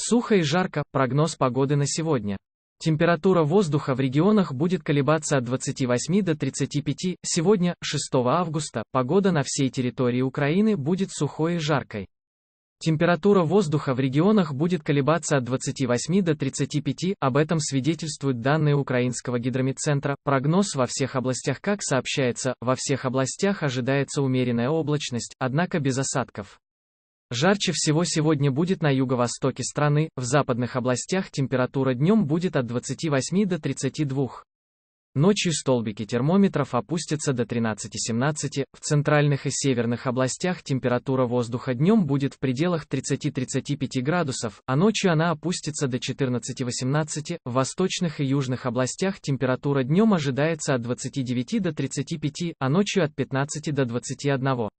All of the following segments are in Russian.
Сухо и жарко, прогноз погоды на сегодня. Температура воздуха в регионах будет колебаться от 28 до 35. Сегодня, 6 августа, погода на всей территории Украины будет сухой и жаркой. Температура воздуха в регионах будет колебаться от 28 до 35, об этом свидетельствуют данные Украинского гидрометцентра. Прогноз во всех областях как сообщается, во всех областях ожидается умеренная облачность, однако без осадков. Жарче всего сегодня будет на юго-востоке страны, в западных областях температура днем будет от 28 до 32. Ночью столбики термометров опустятся до 13-17, в центральных и северных областях температура воздуха днем будет в пределах 30-35 градусов, а ночью она опустится до 14-18, в восточных и южных областях температура днем ожидается от 29 до 35, а ночью от 15 до 21.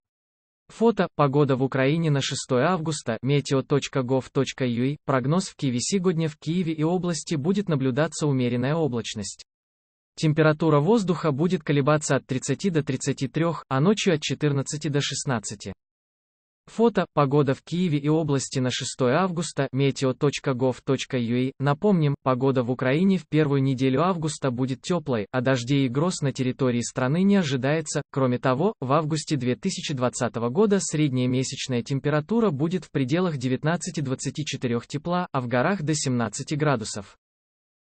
Фото «Погода в Украине на 6 августа» meteo.gov.ua Прогноз в Киеве сегодня в Киеве и области будет наблюдаться умеренная облачность. Температура воздуха будет колебаться от 30 до 33, а ночью от 14 до 16. Фото «Погода в Киеве и области на 6 августа» meteo.gov.ua Напомним, погода в Украине в первую неделю августа будет теплой, а дождей и гроз на территории страны не ожидается. Кроме того, в августе 2020 года средняя месячная температура будет в пределах 19-24 тепла, а в горах до 17 градусов.